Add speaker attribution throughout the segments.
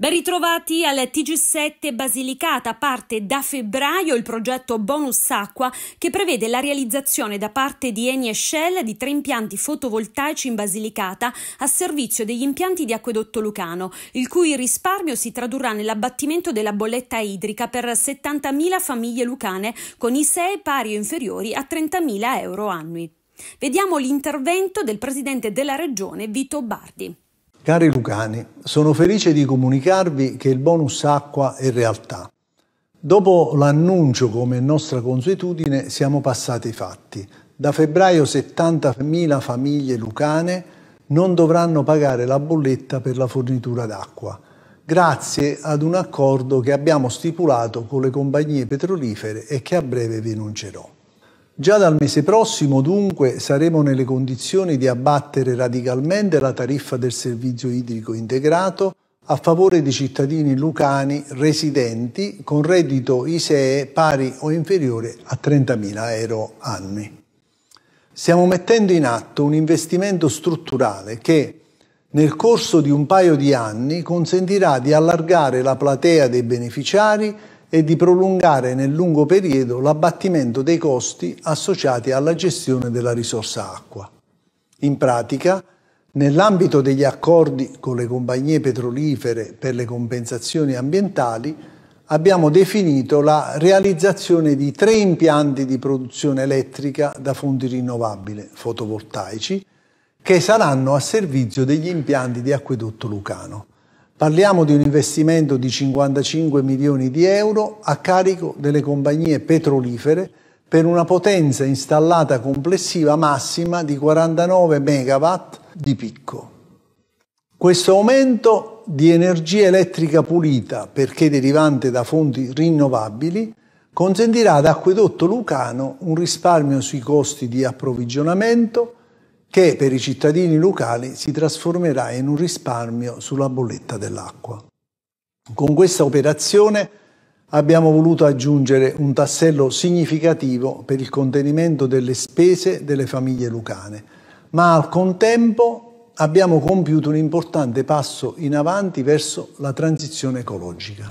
Speaker 1: Ben ritrovati al TG7 Basilicata, parte da febbraio il progetto Bonus Acqua che prevede la realizzazione da parte di Eni e Shell di tre impianti fotovoltaici in Basilicata a servizio degli impianti di acquedotto lucano, il cui risparmio si tradurrà nell'abbattimento della bolletta idrica per 70.000 famiglie lucane con i 6 pari o inferiori a 30.000 euro annui. Vediamo l'intervento del presidente della regione Vito Bardi.
Speaker 2: Cari Lucani, sono felice di comunicarvi che il bonus acqua è realtà. Dopo l'annuncio, come nostra consuetudine, siamo passati i fatti. Da febbraio 70.000 famiglie lucane non dovranno pagare la bolletta per la fornitura d'acqua, grazie ad un accordo che abbiamo stipulato con le compagnie petrolifere e che a breve vi annuncerò. Già dal mese prossimo, dunque, saremo nelle condizioni di abbattere radicalmente la tariffa del servizio idrico integrato a favore dei cittadini lucani residenti con reddito ISEE pari o inferiore a 30.000 euro annui. Stiamo mettendo in atto un investimento strutturale che, nel corso di un paio di anni, consentirà di allargare la platea dei beneficiari e di prolungare nel lungo periodo l'abbattimento dei costi associati alla gestione della risorsa acqua. In pratica, nell'ambito degli accordi con le compagnie petrolifere per le compensazioni ambientali, abbiamo definito la realizzazione di tre impianti di produzione elettrica da fonti rinnovabili fotovoltaici che saranno a servizio degli impianti di acquedotto lucano. Parliamo di un investimento di 55 milioni di euro a carico delle compagnie petrolifere per una potenza installata complessiva massima di 49 MW di picco. Questo aumento di energia elettrica pulita, perché derivante da fonti rinnovabili, consentirà ad Acquedotto Lucano un risparmio sui costi di approvvigionamento, che per i cittadini locali si trasformerà in un risparmio sulla bolletta dell'acqua. Con questa operazione abbiamo voluto aggiungere un tassello significativo per il contenimento delle spese delle famiglie lucane, ma al contempo abbiamo compiuto un importante passo in avanti verso la transizione ecologica,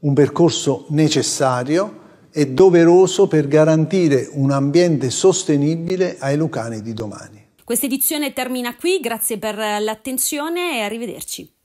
Speaker 2: un percorso necessario e doveroso per garantire un ambiente sostenibile ai lucani di domani.
Speaker 1: Questa edizione termina qui, grazie per l'attenzione e arrivederci.